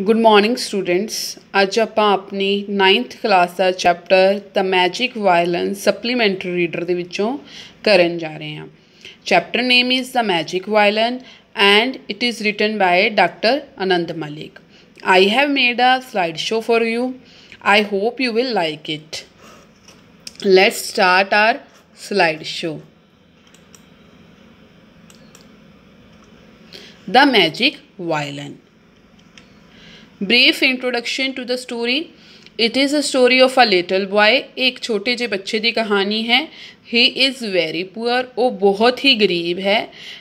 Good morning students ਅੱਜ ਆਪਾਂ ਆਪਣੀ 9th ਕਲਾਸ ਦਾ chapter the magic violin supplementary reader ਦੇ ਵਿੱਚੋਂ ਕਰਨ ਜਾ ਰਹੇ ਹਾਂ chapter name is the magic violin and it is written by doctor Anand Malik I have made a slide show for you I hope you will like it let's start our slide show the magic violin brief introduction to the story it is a story of a little boy एक छोटे जे बच्चे की कहानी है ही is very poor वो बहुत ही गरीब है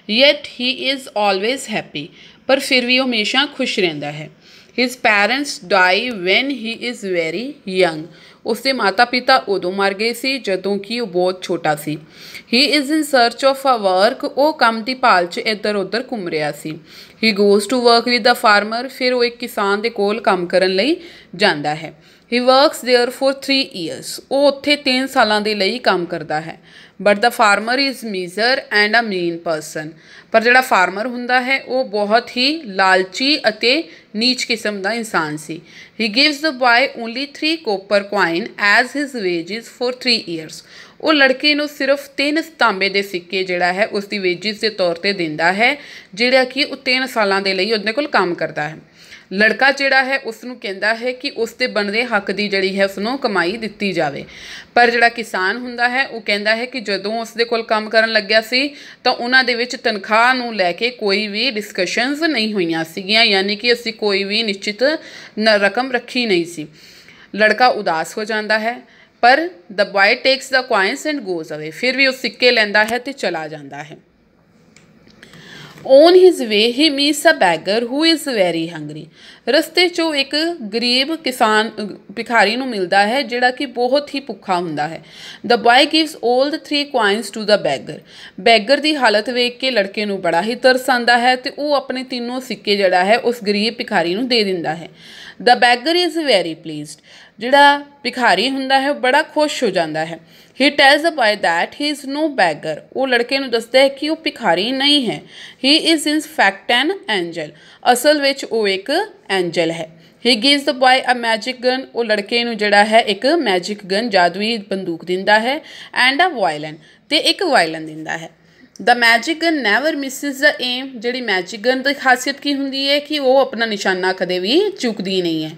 yet he is always happy पर फिर भी हमेशा खुश रहता है his parents die when he is very young ਉਸ ਦੇ ਮਾਤਾ-ਪਿਤਾ ਉਦੋਂ ਮਰ ਗਏ ਸੀ ਜਦੋਂ ਕਿ ਉਹ ਬਹੁਤ ਛੋਟਾ ਸੀ he is in search of a work ਉਹ ਕੰਮ ਦੀ ਭਾਲ 'ਚ ਇੱਧਰ-ਉੱਧਰ ਘੁੰਮ ਰਿਹਾ ਸੀ he goes to work with a farmer ਫਿਰ ਉਹ ਇੱਕ ਕਿਸਾਨ ਦੇ ਕੋਲ ਕੰਮ ਕਰਨ ਲਈ ਜਾਂਦਾ ਹੈ he works there for 3 years ਉਹ ਉੱਥੇ 3 ਸਾਲਾਂ ਦੇ ਲਈ ਕੰਮ ਕਰਦਾ ਹੈ but the farmer is miser and a mean person ਪਰ ਜਿਹੜਾ ਫਾਰਮਰ ਹੁੰਦਾ ਹੈ ਉਹ ਬਹੁਤ ਹੀ ਲਾਲਚੀ ਅਤੇ ਨੀਚ ਕਿਸਮ ਦਾ ਇਨਸਾਨ ਸੀ he gives the boy only 3 copper coin resign as his wages for 3 years ਉਹ ਲੜਕੇ ਨੂੰ ਸਿਰਫ ਤਿੰਨ ਸਤਾਂਬੇ ਦੇ ਸਿੱਕੇ ਜਿਹੜਾ ਹੈ ਉਸ ਦੀ ਵੇਜਸ ਦੇ ਤੌਰ ਤੇ ਦਿੰਦਾ ਹੈ ਜਿਹੜਾ ਕਿ ਉਹ 3 ਸਾਲਾਂ ਦੇ ਲਈ ਉਹਦੇ ਕੋਲ ਕੰਮ ਕਰਦਾ ਹੈ ਲੜਕਾ ਜਿਹੜਾ ਹੈ ਉਸ ਨੂੰ ਕਹਿੰਦਾ ਹੈ ਕਿ ਉਸ ਤੇ ਬਣਦੇ ਹੱਕ ਦੀ ਜਿਹੜੀ ਹੈ ਉਸ ਨੂੰ ਕਮਾਈ ਦਿੱਤੀ ਜਾਵੇ ਪਰ ਜਿਹੜਾ ਕਿਸਾਨ ਹੁੰਦਾ ਹੈ ਉਹ ਕਹਿੰਦਾ ਹੈ ਕਿ ਜਦੋਂ ਉਸ ਦੇ ਕੋਲ ਕੰਮ ਕਰਨ ਲੱਗਿਆ ਸੀ ਤਾਂ ਉਹਨਾਂ ਦੇ ਵਿੱਚ ਤਨਖਾਹ ਨੂੰ ਲੈ ਕੇ ਕੋਈ ਵੀ ਡਿਸਕਸ਼ਨਸ ਨਹੀਂ ਹੋਈਆਂ ਸੀਗੀਆਂ ਯਾਨੀ ਕਿ ਅਸੀਂ ਕੋਈ ਵੀ ਨਿਸ਼ਚਿਤ ਰਕਮ ਰੱਖੀ ਨਹੀਂ ਸੀ ਲੜਕਾ ਉਦਾਸ ਹੋ ਜਾਂਦਾ ਹੈ ਪਰ the boy takes the coins and goes away ਫਿਰ ਵੀ ਉਹ ਸਿੱਕੇ ਲੈਂਦਾ ਹੈ ਤੇ ਚਲਾ ਜਾਂਦਾ ਹੈ on his way he meets a beggar who is very hungry ਰਸਤੇ 'ਚੋਂ ਇੱਕ ਗਰੀਬ ਕਿਸਾਨ ਭਿਖਾਰੀ ਨੂੰ ਮਿਲਦਾ ਹੈ ਜਿਹੜਾ ਕਿ ਬਹੁਤ ਹੀ ਭੁੱਖਾ ਹੁੰਦਾ ਹੈ the boy gives 올 the 3 coins to the beggar beggar ਦੀ ਹਾਲਤ ਵੇਖ ਕੇ ਲੜਕੇ ਨੂੰ ਬੜਾ ਹੀ ਤਰਸ ਆਂਦਾ ਹੈ ਤੇ ਉਹ ਆਪਣੇ ਤਿੰਨੋਂ ਸਿੱਕੇ ਜਿਹੜਾ ਹੈ ਉਸ ਗਰੀਬ ਭਿਖਾਰੀ ਨੂੰ ਦੇ ਦਿੰਦਾ ਹੈ the beggar is very pleased ਜਿਹੜਾ ਭਿਖਾਰੀ ਹੁੰਦਾ ਹੈ ਉਹ ਬੜਾ ਖੁਸ਼ ਹੋ ਜਾਂਦਾ ਹੈ he tells a boy that he is no beggar ਉਹ ਲੜਕੇ ਨੂੰ ਦੱਸਦਾ ਹੈ ਕਿ ਉਹ ਭਿਖਾਰੀ ਨਹੀਂ ਹੈ he is in fact an angel ਅਸਲ ਵਿੱਚ ਉਹ ਇੱਕ ਐਂਜਲ ਹੈ he gives the boy a magic gun ਉਹ ਲੜਕੇ ਨੂੰ ਜਿਹੜਾ ਹੈ ਇੱਕ ਮੈਜਿਕ ਗਨ ਜਾਦੂਈ ਬੰਦੂਕ ਦਿੰਦਾ ਹੈ ਐਂਡ ਅ ਵਾਇਲਨ ਤੇ ਇੱਕ ਵਾਇਲਨ ਦਿੰਦਾ ਹੈ the magic gun never misses the aim ਜਿਹੜੀ ਮੈਜਿਕ ਗਨ ਦੀ ਖਾਸੀਅਤ ਕੀ ਹੁੰਦੀ ਹੈ ਕਿ ਉਹ ਆਪਣਾ ਨਿਸ਼ਾਨਾ ਕਦੇ ਵੀ ਚੁੱਕਦੀ ਨਹੀਂ ਹੈ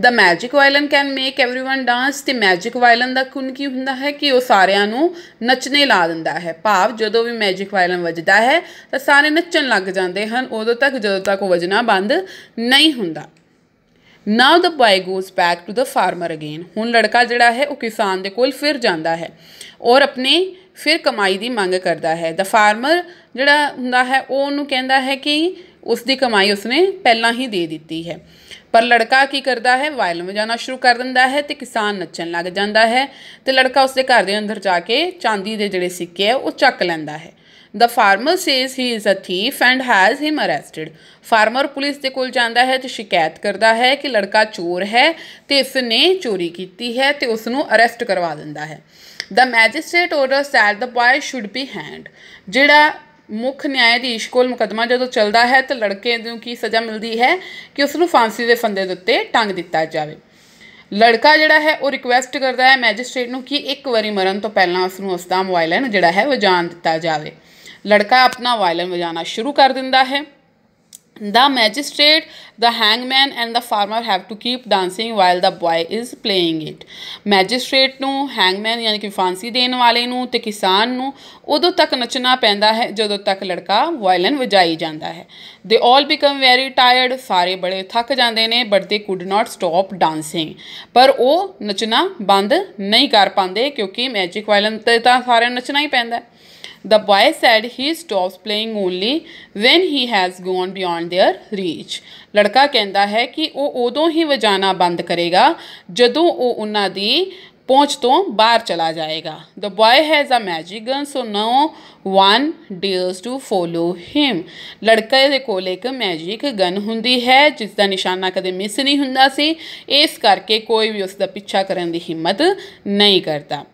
the magic violin can make everyone dance ਤੇ ਮੈਜਿਕ ਵਾਇਲਨ ਦਾ ਕੁਨ ਕੀ ਹੁੰਦਾ ਹੈ ਕਿ ਉਹ ਸਾਰਿਆਂ ਨੂੰ ਨੱਚਨੇ ਲਾ ਦਿੰਦਾ ਹੈ ਭਾਵ ਜਦੋਂ ਵੀ ਮੈਜਿਕ ਵਾਇਲਨ ਵੱਜਦਾ ਹੈ ਤਾਂ ਸਾਰੇ ਨੱਚਣ ਲੱਗ ਜਾਂਦੇ ਹਨ ਉਦੋਂ ਤੱਕ ਜਦੋਂ ਤੱਕ ਉਹ ਵਜਣਾ ਬੰਦ ਨਹੀਂ ਹੁੰਦਾ now the boy goes back to the farmer again ਹੁਣ ਲੜਕਾ ਜਿਹੜਾ ਹੈ ਉਹ ਕਿਸਾਨ ਦੇ ਕੋਲ ਫਿਰ ਜਾਂਦਾ ਹੈ ਔਰ ਆਪਣੇ ਫਿਰ ਕਮਾਈ ਦੀ ਮੰਗ ਕਰਦਾ ਹੈ ਦ ਫਾਰਮਰ ਜਿਹੜਾ ਹੁੰਦਾ ਹੈ ਉਹ ਉਹਨੂੰ ਕਹਿੰਦਾ ਹੈ ਕਿ ਉਸ ਦੀ ਕਮਾਈ ਉਸਨੇ ਪਹਿਲਾਂ ਹੀ ਦੇ ਦਿੱਤੀ ਹੈ ਪਰ ਲੜਕਾ ਕੀ ਕਰਦਾ ਹੈ ਵਾਇਲਨ ਵਜਾਣਾ ਸ਼ੁਰੂ ਕਰ ਦਿੰਦਾ ਹੈ ਤੇ ਕਿਸਾਨ ਨੱਚਣ ਲੱਗ ਜਾਂਦਾ ਹੈ ਤੇ ਲੜਕਾ ਉਸਦੇ ਘਰ ਦੇ ਅੰਦਰ ਜਾ ਕੇ ਚਾਂਦੀ ਦੇ ਜਿਹੜੇ ਸਿੱਕੇ ਆ ਉਹ ਚੱਕ ਲੈਂਦਾ ਹੈ the farmer says he is a thief and has him arrested farmer police ਦੇ ਕੋਲ ਜਾਂਦਾ ਹੈ ਤੇ ਸ਼ਿਕਾਇਤ ਕਰਦਾ ਹੈ ਕਿ ਲੜਕਾ ਚੋਰ ਹੈ ਤੇ ਇਸ ਨੇ ਚੋਰੀ ਕੀਤੀ ਹੈ ਤੇ ਉਸ ਨੂੰ ਅਰੈਸਟ ਕਰਵਾ ਦਿੰਦਾ ਹੈ the magistrate order that the boy should be hanged ਜਿਹੜਾ ਮੁੱਖ ਨਿਆਇਧੀਸ਼ ਕੋਲ ਮੁਕਦਮਾ ਜਦੋਂ ਚੱਲਦਾ ਹੈ ਤਾਂ ਲੜਕੇ ਨੂੰ ਕੀ ਸਜ਼ਾ ਮਿਲਦੀ ਹੈ ਕਿ ਉਸ ਨੂੰ ਫਾਂਸੀ ਦੇ ਫੰਦੇ ਦੇ ਉੱਤੇ ਟੰਗ ਦਿੱਤਾ ਜਾਵੇ ਲੜਕਾ ਜਿਹੜਾ ਹੈ ਉਹ ਰਿਕੁਐਸਟ ਕਰਦਾ ਹੈ ਮੈਜਿਸਟ੍ਰੇਟ ਨੂੰ ਕਿ ਇੱਕ ਵਾਰੀ ਮਰਨ ਤੋਂ ਪਹਿਲਾਂ ਉਸ ਨੂੰ ਉਸ ਦਾ ਮੋਬਾਈਲ ਹੈ ਨਾ ਜਿਹੜਾ ਹੈ ਉਹ ਵਜਾਨ ਦਿੱਤਾ ਜਾਵੇ ਲੜਕਾ ਆਪਣਾ ਵਾਇਲਨ ਵਜਾਣਾ ਸ਼ੁਰੂ ਕਰ ਦਿੰਦਾ ਹੈ the magistrate the hangman and the farmer have to keep dancing while the boy is playing it magistrate ਨੂੰ ਹੈਂਗਮੈਨ ਯਾਨੀ ਕਿ ਫਾਂਸੀ ਦੇਣ ਵਾਲੇ ਨੂੰ ਤੇ ਕਿਸਾਨ ਨੂੰ ਉਦੋਂ ਤੱਕ ਨੱਚਣਾ ਪੈਂਦਾ ਹੈ ਜਦੋਂ ਤੱਕ ਲੜਕਾ ਵਾਇਲਨ ਵਜਾਈ ਜਾਂਦਾ ਹੈ ਦੇ ਆਲ ਬਿਕਮ ਵੈਰੀ ਟਾਇਰਡ ਸਾਰੇ ਬੜੇ ਥੱਕ ਜਾਂਦੇ ਨੇ ਬਟ ਦੇ ਕੁਡ ਨਾਟ ਸਟਾਪ ਡਾਂਸਿੰਗ ਪਰ ਉਹ ਨੱਚਣਾ ਬੰਦ ਨਹੀਂ ਕਰ ਪਾਉਂਦੇ ਕਿਉਂਕਿ ਮੈਜਿਕ ਵਾਇਲਨ ਤੇ ਤਾਂ ਸਾਰੇ ਨੱਚਣਾ ਹੀ ਪੈਂਦਾ The boy said he stops playing only when he has gone beyond their reach. ਲੜਕਾ ਕਹਿੰਦਾ ਹੈ ਕਿ ਉਹ ਉਦੋਂ ਹੀ ਵਜਾਣਾ ਬੰਦ ਕਰੇਗਾ ਜਦੋਂ ਉਹ ਉਹਨਾਂ ਦੀ ਪਹੁੰਚ ਤੋਂ ਬਾਹਰ ਚਲਾ ਜਾਏਗਾ the boy has a magic gun so no one dares to follow him ਲੜਕੇ ਦੇ ਕੋਲ ਇੱਕ ਮੈਜਿਕ ਗਨ ਹੁੰਦੀ ਹੈ ਜਿਸ ਦਾ ਨਿਸ਼ਾਨਾ ਕਦੇ ਮਿਸ ਨਹੀਂ ਹੁੰਦਾ ਸੀ ਇਸ ਕਰਕੇ ਕੋਈ ਵੀ ਉਸ ਦਾ ਪਿੱਛਾ ਕਰਨ ਦੀ ਹਿੰਮਤ ਨਹੀਂ ਕਰਦਾ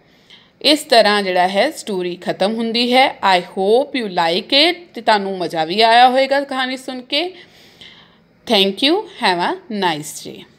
ਇਸ ਤਰ੍ਹਾਂ ਜਿਹੜਾ ਹੈ ਸਟੋਰੀ ਖਤਮ ਹੁੰਦੀ ਹੈ I hope you like it ਤੇ ਤੁਹਾਨੂੰ ਮਜ਼ਾ ਵੀ ਆਇਆ ਹੋਵੇਗਾ ਕਹਾਣੀ ਸੁਣ ਕੇ thank you have a nice day